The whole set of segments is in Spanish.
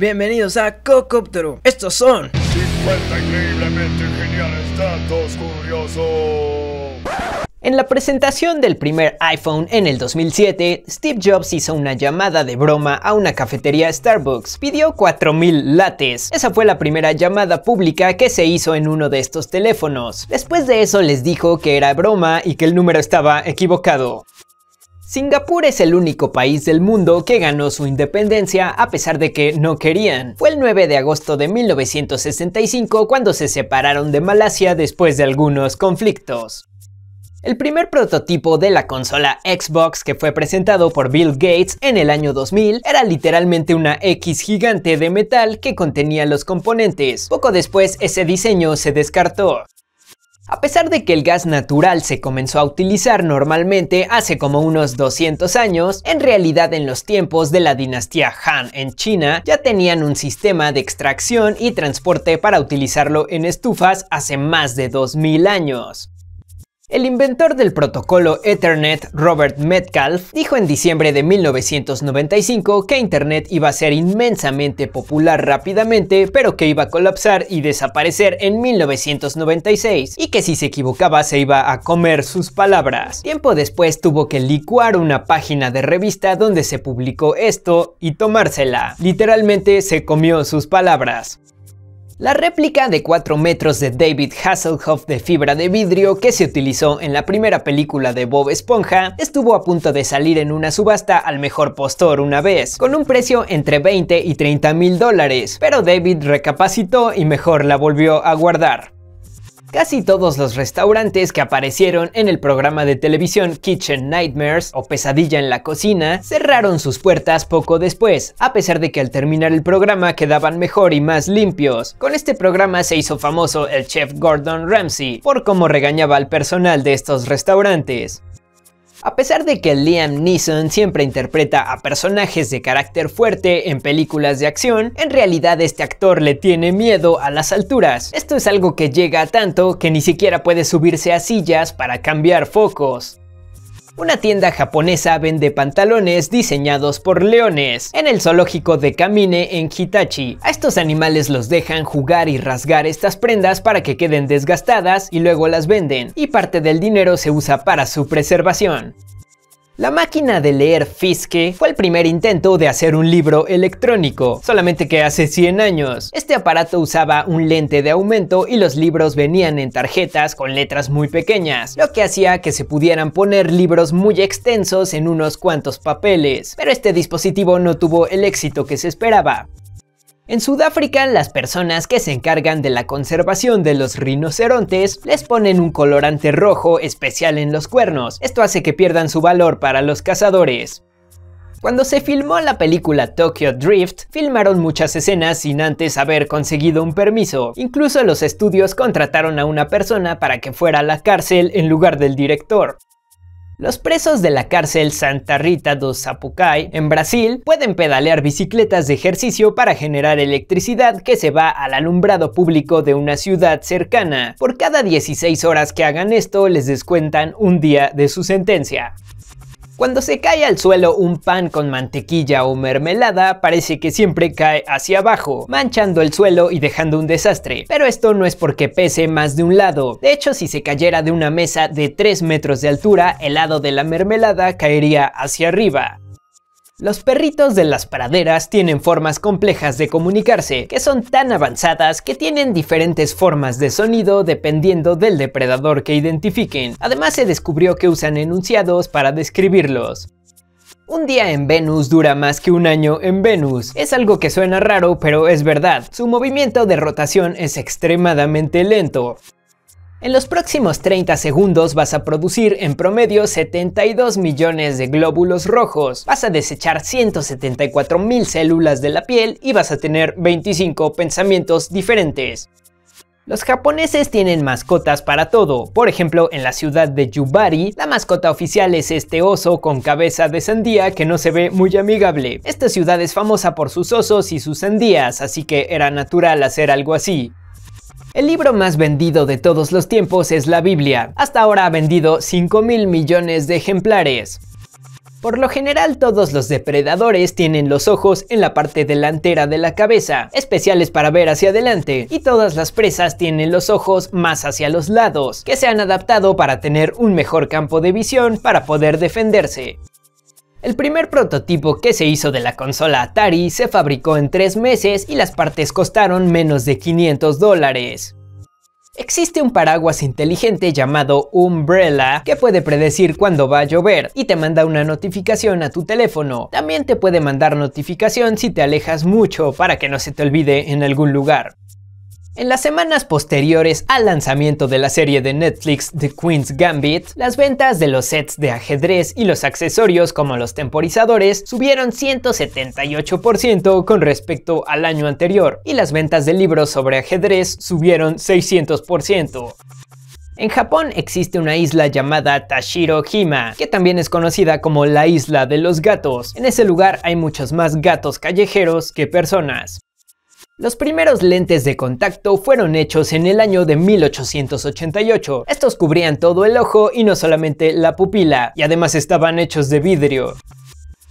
Bienvenidos a Cocóptero. Estos son 50 increíblemente geniales datos curiosos. En la presentación del primer iPhone en el 2007, Steve Jobs hizo una llamada de broma a una cafetería Starbucks. Pidió 4000 lates. Esa fue la primera llamada pública que se hizo en uno de estos teléfonos. Después de eso les dijo que era broma y que el número estaba equivocado. Singapur es el único país del mundo que ganó su independencia a pesar de que no querían. Fue el 9 de agosto de 1965 cuando se separaron de Malasia después de algunos conflictos. El primer prototipo de la consola Xbox que fue presentado por Bill Gates en el año 2000 era literalmente una X gigante de metal que contenía los componentes. Poco después ese diseño se descartó. A pesar de que el gas natural se comenzó a utilizar normalmente hace como unos 200 años, en realidad en los tiempos de la dinastía Han en China ya tenían un sistema de extracción y transporte para utilizarlo en estufas hace más de 2000 años. El inventor del protocolo Ethernet, Robert Metcalf, dijo en diciembre de 1995 que Internet iba a ser inmensamente popular rápidamente, pero que iba a colapsar y desaparecer en 1996, y que si se equivocaba se iba a comer sus palabras. Tiempo después tuvo que licuar una página de revista donde se publicó esto y tomársela. Literalmente se comió sus palabras. La réplica de 4 metros de David Hasselhoff de fibra de vidrio que se utilizó en la primera película de Bob Esponja estuvo a punto de salir en una subasta al mejor postor una vez, con un precio entre 20 y 30 mil dólares, pero David recapacitó y mejor la volvió a guardar. Casi todos los restaurantes que aparecieron en el programa de televisión Kitchen Nightmares o Pesadilla en la Cocina cerraron sus puertas poco después, a pesar de que al terminar el programa quedaban mejor y más limpios. Con este programa se hizo famoso el chef Gordon Ramsay por cómo regañaba al personal de estos restaurantes. A pesar de que Liam Neeson siempre interpreta a personajes de carácter fuerte en películas de acción, en realidad este actor le tiene miedo a las alturas. Esto es algo que llega a tanto que ni siquiera puede subirse a sillas para cambiar focos. Una tienda japonesa vende pantalones diseñados por leones en el zoológico de Kamine en Hitachi. A estos animales los dejan jugar y rasgar estas prendas para que queden desgastadas y luego las venden, y parte del dinero se usa para su preservación. La máquina de leer Fiske fue el primer intento de hacer un libro electrónico, solamente que hace 100 años. Este aparato usaba un lente de aumento y los libros venían en tarjetas con letras muy pequeñas, lo que hacía que se pudieran poner libros muy extensos en unos cuantos papeles. Pero este dispositivo no tuvo el éxito que se esperaba. En Sudáfrica, las personas que se encargan de la conservación de los rinocerontes les ponen un colorante rojo especial en los cuernos. Esto hace que pierdan su valor para los cazadores. Cuando se filmó la película Tokyo Drift, filmaron muchas escenas sin antes haber conseguido un permiso. Incluso los estudios contrataron a una persona para que fuera a la cárcel en lugar del director. Los presos de la cárcel Santa Rita dos Sapucay en Brasil pueden pedalear bicicletas de ejercicio para generar electricidad que se va al alumbrado público de una ciudad cercana. Por cada 16 horas que hagan esto les descuentan un día de su sentencia. Cuando se cae al suelo un pan con mantequilla o mermelada, parece que siempre cae hacia abajo, manchando el suelo y dejando un desastre. Pero esto no es porque pese más de un lado. De hecho, si se cayera de una mesa de 3 metros de altura, el lado de la mermelada caería hacia arriba. Los perritos de las praderas tienen formas complejas de comunicarse, que son tan avanzadas que tienen diferentes formas de sonido dependiendo del depredador que identifiquen. Además se descubrió que usan enunciados para describirlos. Un día en Venus dura más que un año en Venus. Es algo que suena raro, pero es verdad. Su movimiento de rotación es extremadamente lento. En los próximos 30 segundos vas a producir en promedio 72 millones de glóbulos rojos, vas a desechar 174 mil células de la piel y vas a tener 25 pensamientos diferentes. Los japoneses tienen mascotas para todo, por ejemplo en la ciudad de Yubari, la mascota oficial es este oso con cabeza de sandía que no se ve muy amigable. Esta ciudad es famosa por sus osos y sus sandías, así que era natural hacer algo así. El libro más vendido de todos los tiempos es la Biblia. Hasta ahora ha vendido 5 mil millones de ejemplares. Por lo general todos los depredadores tienen los ojos en la parte delantera de la cabeza, especiales para ver hacia adelante, y todas las presas tienen los ojos más hacia los lados, que se han adaptado para tener un mejor campo de visión para poder defenderse. El primer prototipo que se hizo de la consola Atari se fabricó en tres meses y las partes costaron menos de 500 dólares. Existe un paraguas inteligente llamado Umbrella que puede predecir cuándo va a llover y te manda una notificación a tu teléfono. También te puede mandar notificación si te alejas mucho para que no se te olvide en algún lugar. En las semanas posteriores al lanzamiento de la serie de Netflix The Queen's Gambit, las ventas de los sets de ajedrez y los accesorios como los temporizadores subieron 178% con respecto al año anterior y las ventas de libros sobre ajedrez subieron 600%. En Japón existe una isla llamada Tashirohima, que también es conocida como la isla de los gatos. En ese lugar hay muchos más gatos callejeros que personas. Los primeros lentes de contacto fueron hechos en el año de 1888. Estos cubrían todo el ojo y no solamente la pupila, y además estaban hechos de vidrio.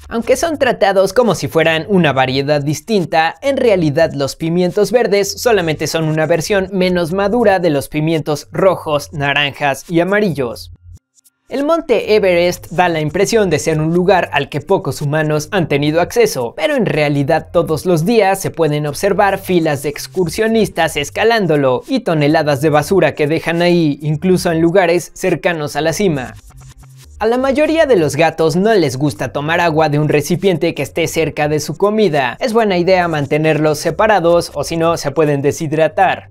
Aunque son tratados como si fueran una variedad distinta, en realidad los pimientos verdes solamente son una versión menos madura de los pimientos rojos, naranjas y amarillos. El monte Everest da la impresión de ser un lugar al que pocos humanos han tenido acceso, pero en realidad todos los días se pueden observar filas de excursionistas escalándolo y toneladas de basura que dejan ahí, incluso en lugares cercanos a la cima. A la mayoría de los gatos no les gusta tomar agua de un recipiente que esté cerca de su comida. Es buena idea mantenerlos separados o si no se pueden deshidratar.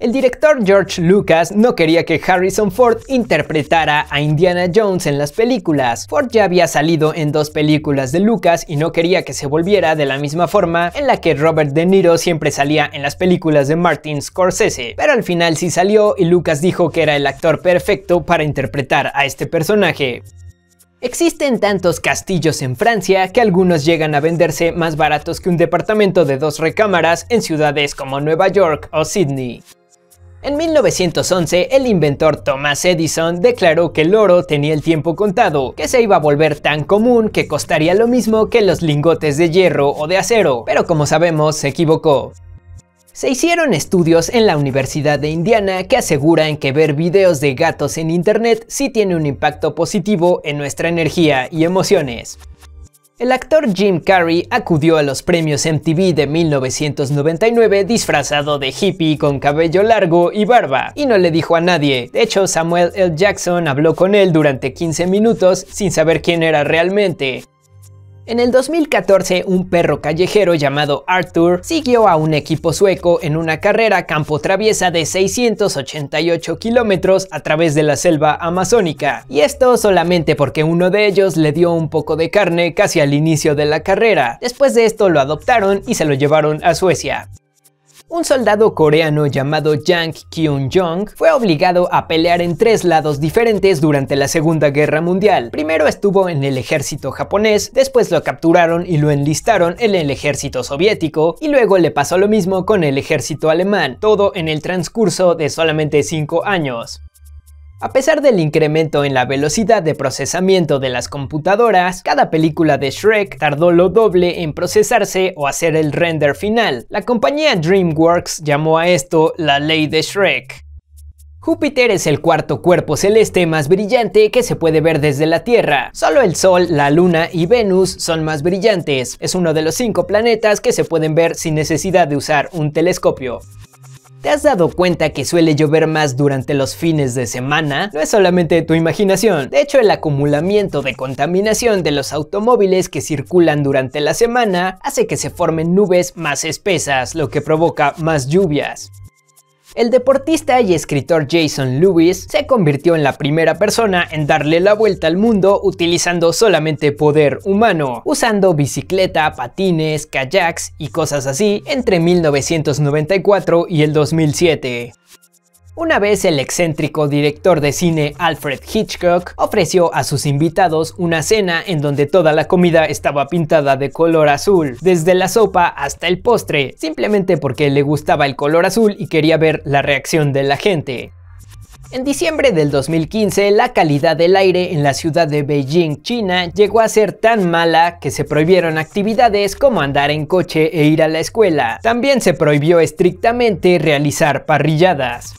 El director George Lucas no quería que Harrison Ford interpretara a Indiana Jones en las películas. Ford ya había salido en dos películas de Lucas y no quería que se volviera de la misma forma en la que Robert De Niro siempre salía en las películas de Martin Scorsese, pero al final sí salió y Lucas dijo que era el actor perfecto para interpretar a este personaje. Existen tantos castillos en Francia que algunos llegan a venderse más baratos que un departamento de dos recámaras en ciudades como Nueva York o Sydney. En 1911, el inventor Thomas Edison declaró que el oro tenía el tiempo contado, que se iba a volver tan común que costaría lo mismo que los lingotes de hierro o de acero, pero como sabemos se equivocó. Se hicieron estudios en la Universidad de Indiana que aseguran que ver videos de gatos en internet sí tiene un impacto positivo en nuestra energía y emociones. El actor Jim Carrey acudió a los premios MTV de 1999 disfrazado de hippie con cabello largo y barba, y no le dijo a nadie. De hecho, Samuel L. Jackson habló con él durante 15 minutos sin saber quién era realmente. En el 2014, un perro callejero llamado Arthur siguió a un equipo sueco en una carrera campo traviesa de 688 kilómetros a través de la selva amazónica, y esto solamente porque uno de ellos le dio un poco de carne casi al inicio de la carrera. Después de esto lo adoptaron y se lo llevaron a Suecia un soldado coreano llamado Jang kyung jong fue obligado a pelear en tres lados diferentes durante la Segunda Guerra Mundial. Primero estuvo en el ejército japonés, después lo capturaron y lo enlistaron en el ejército soviético, y luego le pasó lo mismo con el ejército alemán, todo en el transcurso de solamente cinco años. A pesar del incremento en la velocidad de procesamiento de las computadoras, cada película de Shrek tardó lo doble en procesarse o hacer el render final. La compañía DreamWorks llamó a esto la ley de Shrek. Júpiter es el cuarto cuerpo celeste más brillante que se puede ver desde la Tierra. Solo el Sol, la Luna y Venus son más brillantes. Es uno de los cinco planetas que se pueden ver sin necesidad de usar un telescopio. ¿Te has dado cuenta que suele llover más durante los fines de semana? No es solamente tu imaginación, de hecho el acumulamiento de contaminación de los automóviles que circulan durante la semana hace que se formen nubes más espesas, lo que provoca más lluvias. El deportista y escritor Jason Lewis se convirtió en la primera persona en darle la vuelta al mundo utilizando solamente poder humano, usando bicicleta, patines, kayaks y cosas así entre 1994 y el 2007. Una vez el excéntrico director de cine Alfred Hitchcock ofreció a sus invitados una cena en donde toda la comida estaba pintada de color azul, desde la sopa hasta el postre, simplemente porque le gustaba el color azul y quería ver la reacción de la gente. En diciembre del 2015, la calidad del aire en la ciudad de Beijing, China, llegó a ser tan mala que se prohibieron actividades como andar en coche e ir a la escuela. También se prohibió estrictamente realizar parrilladas.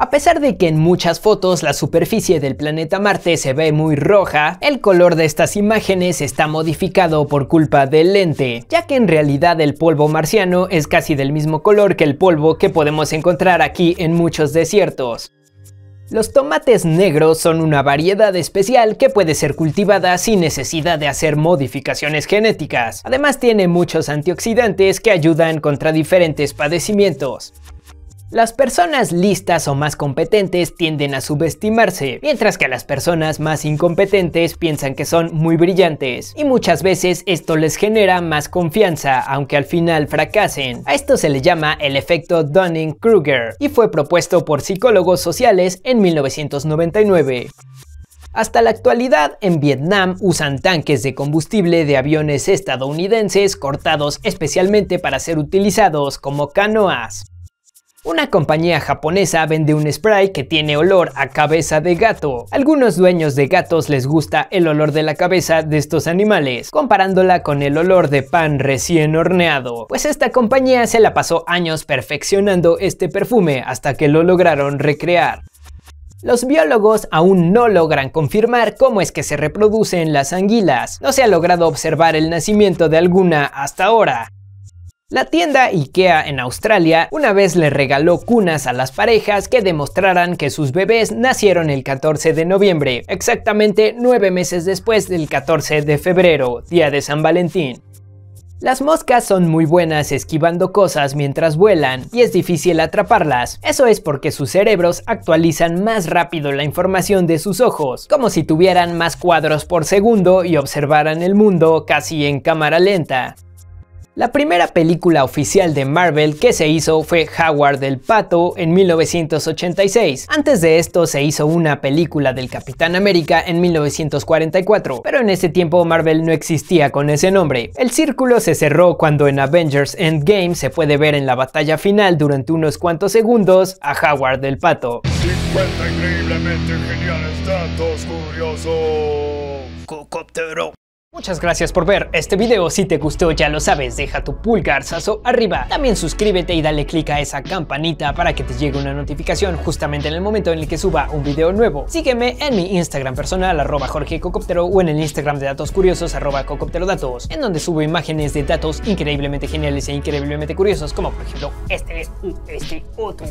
A pesar de que en muchas fotos la superficie del planeta Marte se ve muy roja, el color de estas imágenes está modificado por culpa del lente, ya que en realidad el polvo marciano es casi del mismo color que el polvo que podemos encontrar aquí en muchos desiertos. Los tomates negros son una variedad especial que puede ser cultivada sin necesidad de hacer modificaciones genéticas. Además tiene muchos antioxidantes que ayudan contra diferentes padecimientos. Las personas listas o más competentes tienden a subestimarse, mientras que las personas más incompetentes piensan que son muy brillantes, y muchas veces esto les genera más confianza, aunque al final fracasen. A esto se le llama el efecto Dunning-Kruger, y fue propuesto por psicólogos sociales en 1999. Hasta la actualidad, en Vietnam usan tanques de combustible de aviones estadounidenses cortados especialmente para ser utilizados como canoas. Una compañía japonesa vende un spray que tiene olor a cabeza de gato. Algunos dueños de gatos les gusta el olor de la cabeza de estos animales, comparándola con el olor de pan recién horneado. Pues esta compañía se la pasó años perfeccionando este perfume hasta que lo lograron recrear. Los biólogos aún no logran confirmar cómo es que se reproducen las anguilas. No se ha logrado observar el nacimiento de alguna hasta ahora. La tienda IKEA en Australia una vez le regaló cunas a las parejas que demostraran que sus bebés nacieron el 14 de noviembre, exactamente nueve meses después del 14 de febrero, día de San Valentín. Las moscas son muy buenas esquivando cosas mientras vuelan y es difícil atraparlas. Eso es porque sus cerebros actualizan más rápido la información de sus ojos, como si tuvieran más cuadros por segundo y observaran el mundo casi en cámara lenta. La primera película oficial de Marvel que se hizo fue Howard el Pato en 1986. Antes de esto se hizo una película del Capitán América en 1944, pero en ese tiempo Marvel no existía con ese nombre. El círculo se cerró cuando en Avengers Endgame se puede ver en la batalla final durante unos cuantos segundos a Howard el Pato. 50 increíblemente geniales Muchas gracias por ver este video, si te gustó ya lo sabes, deja tu pulgarzazo arriba. También suscríbete y dale click a esa campanita para que te llegue una notificación justamente en el momento en el que suba un video nuevo. Sígueme en mi Instagram personal, arroba Jorge o en el Instagram de Datos Curiosos, arroba Cocopterodatos, en donde subo imágenes de datos increíblemente geniales e increíblemente curiosos, como por ejemplo este este otro.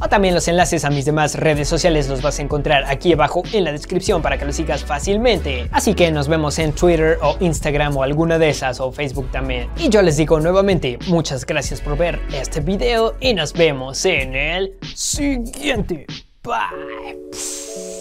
O también los enlaces a mis demás redes sociales los vas a encontrar aquí abajo en la descripción para que lo sigas fácilmente. Así que nos vemos en Twitter o Instagram o alguna de esas o Facebook también. Y yo les digo nuevamente, muchas gracias por ver este video y nos vemos en el siguiente. Bye.